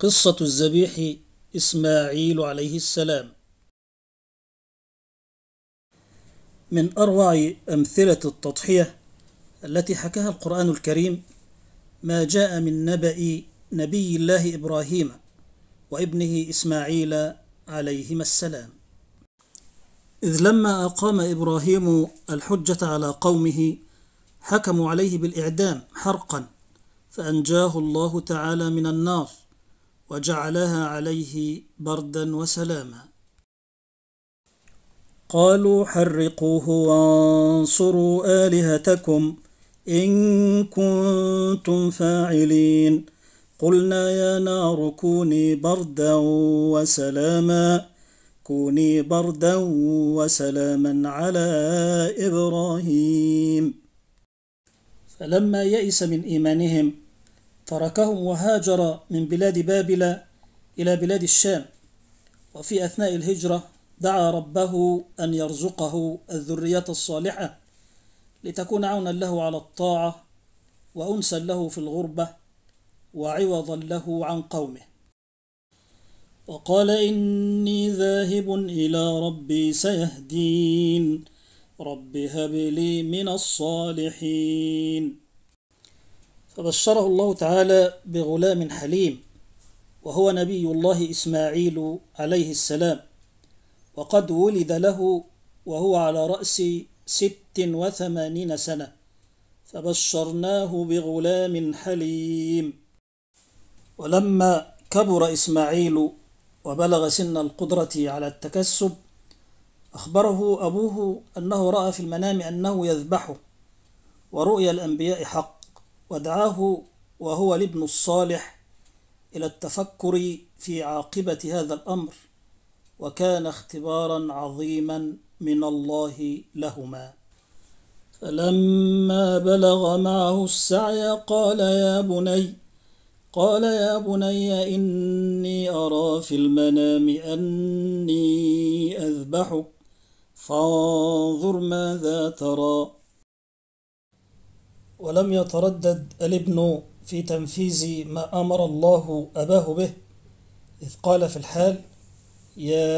قصة الذبيح إسماعيل عليه السلام من أروع أمثلة التضحية التي حكاها القرآن الكريم ما جاء من نبأ نبي الله إبراهيم وابنه إسماعيل عليهما السلام إذ لما أقام إبراهيم الحجة على قومه حكموا عليه بالإعدام حرقا فأنجاه الله تعالى من النار وجعلها عليه بردا وسلاما قالوا حرقوه وانصروا آلهتكم إن كنتم فاعلين قلنا يا نار كوني بردا وسلاما كوني بردا وسلاما على إبراهيم فلما يئس من إيمانهم تركهم وهاجر من بلاد بابل إلى بلاد الشام وفي أثناء الهجرة دعا ربه أن يرزقه الذرية الصالحة لتكون عونا له على الطاعة وأنسا له في الغربة وعوضا له عن قومه وقال إني ذاهب إلى ربي سيهدين رب هب لي من الصالحين فبشره الله تعالى بغلام حليم وهو نبي الله إسماعيل عليه السلام وقد ولد له وهو على رأس ست وثمانين سنة فبشرناه بغلام حليم ولما كبر إسماعيل وبلغ سن القدرة على التكسب أخبره أبوه أنه رأى في المنام أنه يذبحه ورؤيا الأنبياء حق ودعاه وهو الابن الصالح إلى التفكر في عاقبة هذا الأمر وكان اختبارا عظيما من الله لهما فلما بلغ معه السعي قال يا بني قال يا بني إني أرى في المنام أني أذبحك فانظر ماذا ترى ولم يتردد الابن في تنفيذ ما أمر الله أباه به إذ قال في الحال يا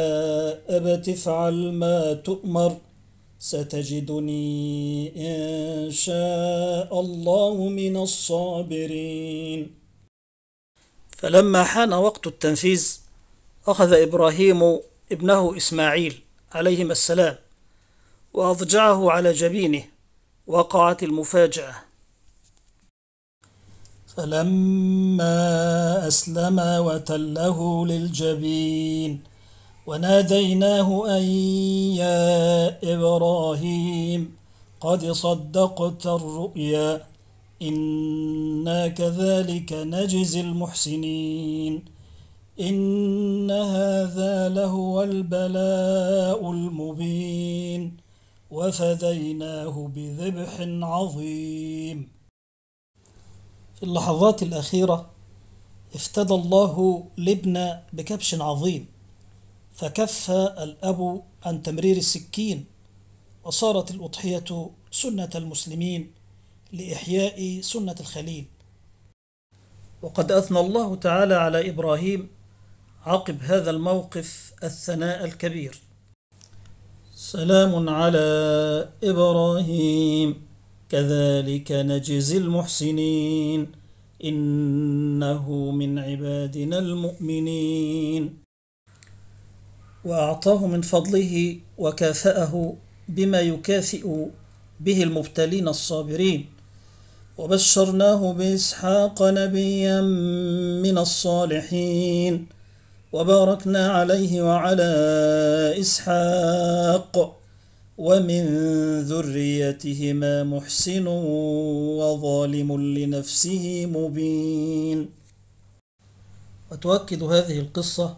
أبت افعل ما تؤمر ستجدني إن شاء الله من الصابرين فلما حان وقت التنفيذ أخذ إبراهيم ابنه إسماعيل عليهما السلام وأضجعه على جبينه وقعت المفاجأة فلما أسلما وتله للجبين وناديناه أن يا إبراهيم قد صدقت الرؤيا إنا كذلك نجزي المحسنين إن هذا لهو البلاء المبين وفديناه بذبح عظيم في اللحظات الأخيرة افتدى الله لابن بكبش عظيم فكف الأب عن تمرير السكين وصارت الأضحية سنة المسلمين لإحياء سنة الخليل وقد أثنى الله تعالى على إبراهيم عقب هذا الموقف الثناء الكبير سلام على إبراهيم كذلك نجزي المحسنين إنه من عبادنا المؤمنين وأعطاه من فضله وكافأه بما يكافئ به المبتلين الصابرين وبشرناه بإسحاق نبيا من الصالحين وباركنا عليه وعلى إسحاق ومن ذريتهما محسن وظالم لنفسه مبين وتؤكد هذه القصة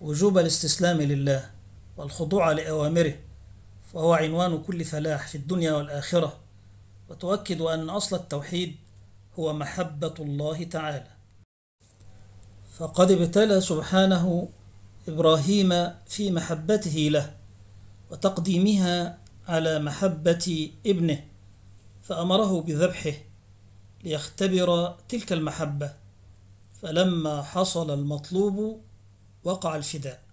وجوب الاستسلام لله والخضوع لأوامره فهو عنوان كل فلاح في الدنيا والآخرة وتؤكد أن أصل التوحيد هو محبة الله تعالى فقد ابتلى سبحانه إبراهيم في محبته له وتقديمها على محبة ابنه فأمره بذبحه ليختبر تلك المحبة فلما حصل المطلوب وقع الفداء